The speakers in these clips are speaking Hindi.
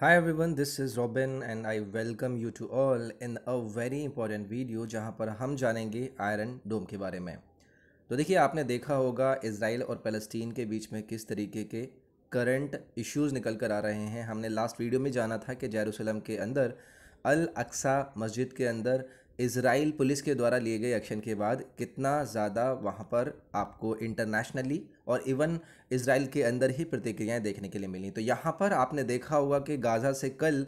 hi everyone this is Robin and I welcome you to all in a very important video जहां पर हम जानेंगे आयरन डोम के बारे में तो देखिए आपने देखा होगा इसराइल और फ़लस्तीन के बीच में किस तरीके के करंट इश्यूज़ निकल कर आ रहे हैं हमने लास्ट वीडियो में जाना था कि जेरूसलम के अंदर अल अक्सा मस्जिद के अंदर इसराइल पुलिस के द्वारा लिए गए एक्शन के बाद कितना ज़्यादा वहाँ पर आपको इंटरनेशनली और इवन इसराइल के अंदर ही प्रतिक्रियाएं देखने के लिए मिली तो यहाँ पर आपने देखा होगा कि गाज़ा से कल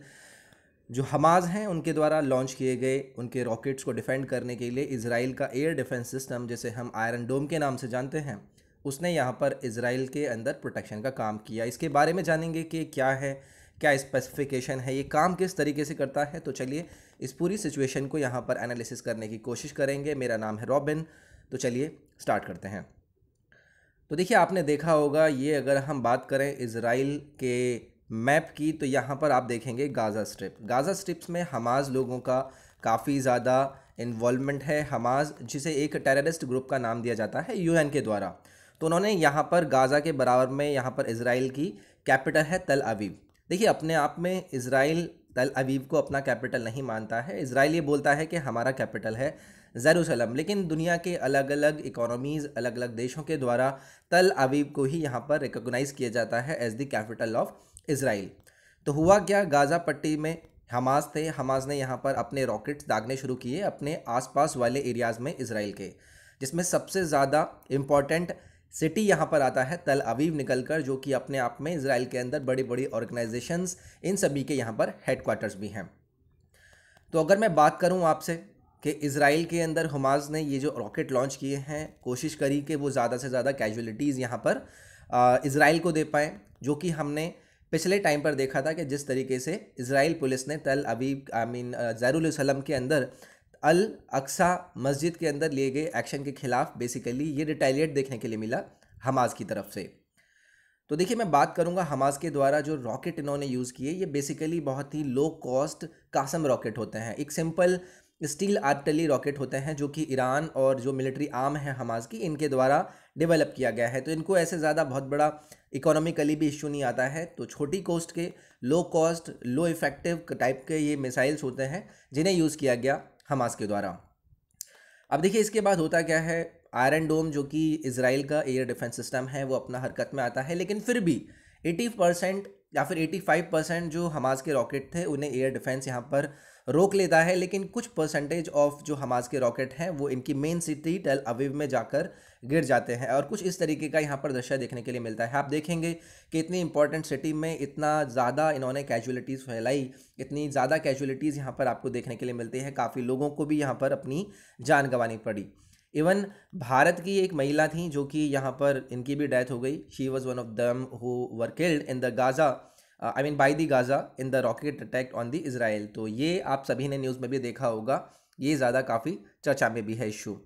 जो हमाज हैं उनके द्वारा लॉन्च किए गए उनके रॉकेट्स को डिफेंड करने के लिए इसराइल का एयर डिफेंस सिस्टम जिसे हम आयरन डोम के नाम से जानते हैं उसने यहाँ पर इसराइल के अंदर प्रोटेक्शन का काम किया इसके बारे में जानेंगे कि क्या है क्या स्पेसिफिकेशन है ये काम किस तरीके से करता है तो चलिए इस पूरी सिचुएशन को यहाँ पर एनालिसिस करने की कोशिश करेंगे मेरा नाम है रॉबिन तो चलिए स्टार्ट करते हैं तो देखिए आपने देखा होगा ये अगर हम बात करें इसराइल के मैप की तो यहाँ पर आप देखेंगे गाज़ा स्ट्रिप गाज़ा स्ट्रिप्स में हमाज लोगों का काफ़ी ज़्यादा इन्वॉलमेंट है हमाज जिसे एक टेररिस्ट ग्रुप का नाम दिया जाता है यूएन के द्वारा तो उन्होंने यहाँ पर गाज़ा के बराबर में यहाँ पर इसराइल की कैपिटल है तल अवीब देखिए अपने आप में इसराइल तल अवीब को अपना कैपिटल नहीं मानता है इसराइल ये बोलता है कि हमारा कैपिटल है जेरूसलम लेकिन दुनिया के अलग अलग इकोनॉमीज़ अलग अलग देशों के द्वारा तल अवीब को ही यहाँ पर रिकोगनाइज़ किया जाता है as the capital of Israel तो हुआ क्या गाज़ा पट्टी में हमास थे हमास ने यहाँ पर अपने रॉकेट्स दागने शुरू किए अपने आसपास वाले एरियाज़ में इसराइल के जिसमें सबसे ज़्यादा इम्पॉर्टेंट सिटी यहाँ पर आता है तल अवीव निकलकर जो कि अपने आप में इसराइल के अंदर बड़ी बड़ी ऑर्गेनाइजेशंस इन सभी के यहाँ पर हेडक्वार्टर्स भी हैं तो अगर मैं बात करूँ आपसे कि इसराइल के अंदर हमास ने ये जो रॉकेट लॉन्च किए हैं कोशिश करी कि वो ज़्यादा से ज़्यादा कैजुअलिटीज़ यहाँ पर इसराइल को दे पाएँ जो कि हमने पिछले टाइम पर देखा था कि जिस तरीके से इसराइल पुलिस ने तल अवीब आई मीन जैरूसलम के अंदर अल अक्सा मस्जिद के अंदर लिए गए एक्शन के खिलाफ बेसिकली ये रिटेलिएट देखने के लिए मिला हमास की तरफ से तो देखिए मैं बात करूंगा हमास के द्वारा जो रॉकेट इन्होंने यूज़ किए ये बेसिकली बहुत ही लो कॉस्ट कासम रॉकेट होते हैं एक सिंपल स्टील आर्टली रॉकेट होते हैं जो कि ईरान और जो मिलिट्री आर्म है हमास की इनके द्वारा डेवलप किया गया है तो इनको ऐसे ज़्यादा बहुत बड़ा इकोनॉमिकली भी इश्यू नहीं आता है तो छोटी कॉस्ट के low cost low effective type के ये मिसाइल्स होते हैं जिन्हें यूज़ किया गया हमास के द्वारा अब देखिए इसके बाद होता क्या है आयरन डोम जो कि इसराइल का एयर डिफेंस सिस्टम है वो अपना हरकत में आता है लेकिन फिर भी 80 परसेंट या फिर 85 परसेंट जो हमास के रॉकेट थे उन्हें एयर डिफेंस यहाँ पर रोक लेता है लेकिन कुछ परसेंटेज ऑफ जो हमास के रॉकेट हैं वो इनकी मेन सिटी टेल अविव में जाकर गिर जाते हैं और कुछ इस तरीके का यहाँ पर दृश्य देखने के लिए मिलता है आप देखेंगे कि इतनी इंपॉर्टेंट सिटी में इतना ज़्यादा इन्होंने कैजुअलिटीज़ फैलाई इतनी ज़्यादा कैजुअलिटीज़ यहाँ पर आपको देखने के लिए मिलती है काफ़ी लोगों को भी यहाँ पर अपनी जान गंवानी पड़ी इवन भारत की एक महिला थी जो कि यहाँ पर इनकी भी डेथ हो गई she was one of them who were killed in the Gaza I mean by the Gaza in the rocket attack on the Israel तो ये आप सभी ने न्यूज़ में भी देखा होगा ये ज़्यादा काफ़ी चर्चा में भी है इशू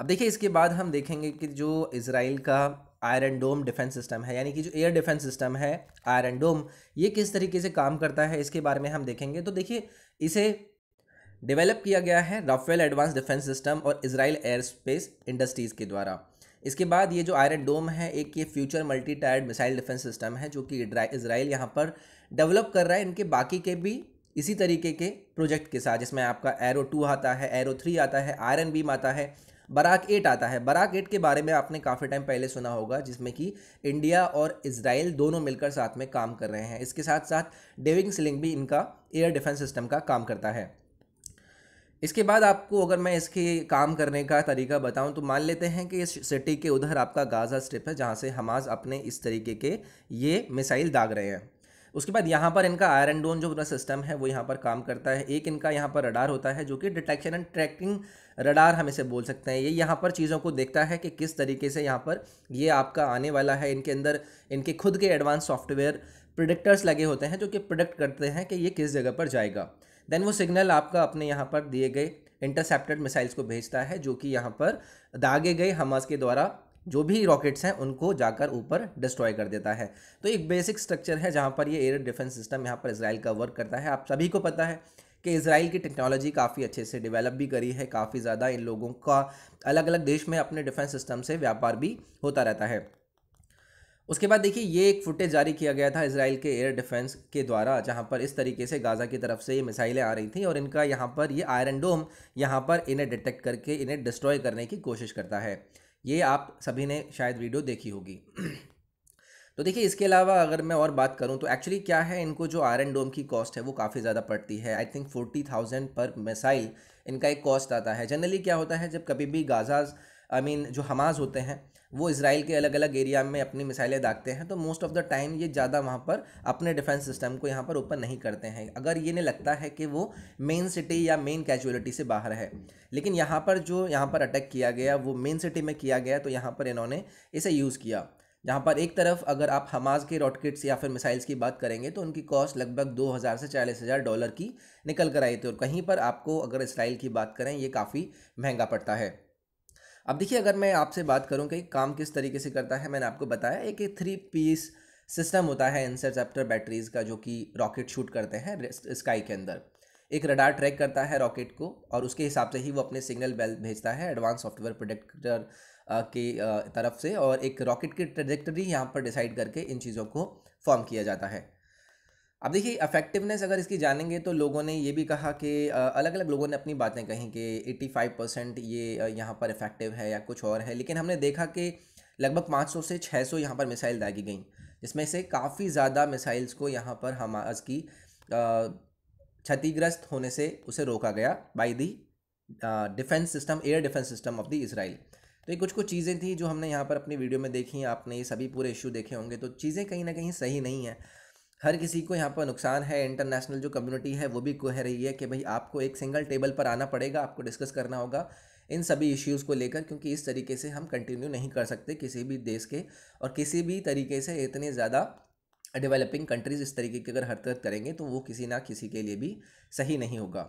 अब देखिए इसके बाद हम देखेंगे कि जो इसराइल का आयरन डोम डिफेंस सिस्टम है यानी कि जो एयर डिफेंस सिस्टम है आयरन डोम ये किस तरीके से काम करता है इसके बारे में हम देखेंगे तो देखिए इसे डेवलप किया गया है राफेल एडवांस डिफेंस सिस्टम और इसराइल एयर स्पेस इंडस्ट्रीज़ के द्वारा इसके बाद ये जो आयरन डोम है एक ये future multi tiered missile defence system है जो कि इसराइल यहाँ पर डेवलप कर रहा है इनके बाकी के भी इसी तरीके के प्रोजेक्ट के साथ जिसमें आपका एरो टू आता है एरो थ्री आता है आयरन बीम आता है बराक एट आता है बराक एट के बारे में आपने काफ़ी टाइम पहले सुना होगा जिसमें कि इंडिया और इसराइल दोनों मिलकर साथ में काम कर रहे हैं इसके साथ साथ डेविंग सिलिंग भी इनका एयर डिफेंस सिस्टम का काम करता है इसके बाद आपको अगर मैं इसके काम करने का तरीका बताऊं तो मान लेते हैं कि इस सिटी के उधर आपका गाज़ा स्ट्रिप है जहां से हमास अपने इस तरीके के ये मिसाइल दाग रहे हैं उसके बाद यहाँ पर इनका आयरन डोन जो पूरा सिस्टम है वो यहाँ पर काम करता है एक इनका यहाँ पर रडार होता है जो कि डिटेक्शन एंड ट्रैकिंग रडार हम इसे बोल सकते हैं ये यहाँ पर चीज़ों को देखता है कि किस तरीके से यहाँ पर ये आपका आने वाला है इनके अंदर इनके खुद के एडवांस सॉफ्टवेयर प्रोडिक्टर्स लगे होते हैं जो कि प्रोडक्ट करते हैं कि ये किस जगह पर जाएगा देन वो सिग्नल आपका अपने यहाँ पर दिए गए इंटरसेप्टेड मिसाइल्स को भेजता है जो कि यहाँ पर दागे गए हमास के द्वारा जो भी रॉकेट्स हैं उनको जाकर ऊपर डिस्ट्रॉय कर देता है तो एक बेसिक स्ट्रक्चर है जहाँ पर ये एयर डिफेंस सिस्टम यहाँ पर इसराइल का वर्क करता है आप सभी को पता है कि इसराइल की टेक्नोलॉजी काफ़ी अच्छे से डेवलप भी करी है काफ़ी ज़्यादा इन लोगों का अलग अलग देश में अपने डिफेंस सिस्टम से व्यापार भी होता रहता है उसके बाद देखिए ये एक फुटेज जारी किया गया था इसराइल के एयर डिफेंस के द्वारा जहाँ पर इस तरीके से गाज़ा की तरफ से ये मिसाइलें आ रही थी और इनका यहाँ पर ये आयरन डोम यहाँ पर इन्हें डिटेक्ट करके इन्हें डिस्ट्रॉय करने की कोशिश करता है ये आप सभी ने शायद वीडियो देखी होगी तो देखिए इसके अलावा अगर मैं और बात करूँ तो एक्चुअली क्या है इनको जो आयरन डोम की कॉस्ट है वो काफ़ी ज़्यादा पड़ती है आई थिंक फोर्टी थाउजेंड पर मिसाइल इनका एक कॉस्ट आता है जनरली क्या होता है जब कभी भी गाज़ाज आई I मीन mean, जो हमाज होते हैं वो इसराइल के अलग अलग एरिया में अपनी मिसाइलें दागते हैं तो मोस्ट ऑफ द टाइम ये ज़्यादा वहाँ पर अपने डिफेंस सिस्टम को यहाँ पर ऊपर नहीं करते हैं अगर ये नहीं लगता है कि वो मेन सिटी या मेन कैजुअलिटी से बाहर है लेकिन यहाँ पर जो यहाँ पर अटैक किया गया वो मेन सिटी में किया गया तो यहाँ पर इन्होंने इसे यूज़ किया जहाँ पर एक तरफ अगर आप हमास के रॉकेट्स या फिर मिसाइल्स की बात करेंगे तो उनकी कॉस्ट लगभग 2000 से हज़ार डॉलर की निकल कर आई थी और कहीं पर आपको अगर इसराइल की बात करें ये काफ़ी महंगा पड़ता है अब देखिए अगर मैं आपसे बात करूँ कि काम किस तरीके से करता है मैंने आपको बताया एक थ्री पीस सिस्टम होता है इंसरसेप्टर बैटरीज का जो कि रॉकेट शूट करते हैं स्काई के अंदर एक रडार ट्रैक करता है रॉकेट को और उसके हिसाब से ही वो अपने सिग्नल बेल भेजता है एडवांस सॉफ्टवेयर प्रोडक्टर की तरफ से और एक रॉकेट की ट्रेजेक्टरी यहाँ पर डिसाइड करके इन चीज़ों को फॉर्म किया जाता है अब देखिए अफेक्टिवनेस अगर इसकी जानेंगे तो लोगों ने ये भी कहा कि अलग अलग लोगों ने अपनी बातें कही कि 85 परसेंट ये यहाँ पर इफ़ेक्टिव है या कुछ और है लेकिन हमने देखा कि लगभग 500 से 600 सौ यहाँ पर मिसाइल दागी गई जिसमें से काफ़ी ज़्यादा मिसाइल्स को यहाँ पर हम की क्षतिग्रस्त होने से उसे रोका गया by the defence system air defence system of the Israel तो ये कुछ कुछ चीज़ें थी जो हमने यहाँ पर अपनी वीडियो में देखी हैं आपने ये सभी पूरे इशू देखे होंगे तो चीज़ें कहीं ना कहीं सही नहीं हैं हर किसी को यहाँ पर नुकसान है इंटरनेशनल जो कम्युनिटी है वो भी कह रही है कि भाई आपको एक सिंगल टेबल पर आना पड़ेगा आपको डिस्कस करना होगा इन सभी इश्यूज़ को लेकर क्योंकि इस तरीके से हम कंटिन्यू नहीं कर सकते किसी भी देश के और किसी भी तरीके से इतने ज़्यादा डेवलपिंग कंट्रीज़ इस तरीके की अगर हरकत करेंगे तो वो किसी ना किसी के लिए भी सही नहीं होगा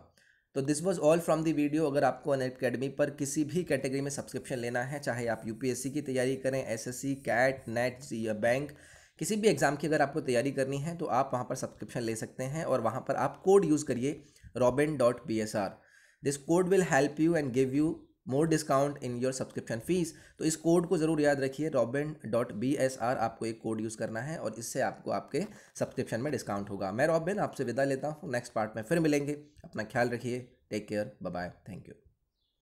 तो this was all from the video अगर आपको अन अकेडमी पर किसी भी कैटेगरी में सब्सक्रिप्शन लेना है चाहे आप यूपीएससी की तैयारी करें एसएससी कैट नेट या बैंक किसी भी एग्ज़ाम की अगर आपको तैयारी करनी है तो आप वहाँ पर सब्सक्रिप्शन ले सकते हैं और वहाँ पर आप कोड यूज़ करिए Robin dot B S R this code will help you and give you more discount in your subscription fees तो इस कोड को ज़रूर याद रखिए Robin dot B S R आपको एक कोड यूज़ करना है और इससे आपको आपके सब्सक्रिप्शन में डिस्काउंट होगा मैं रॉबिन आपसे विदा लेता हूँ नेक्स्ट पार्ट में फिर मिलेंगे अपना ख्याल रखिए take care bye thank you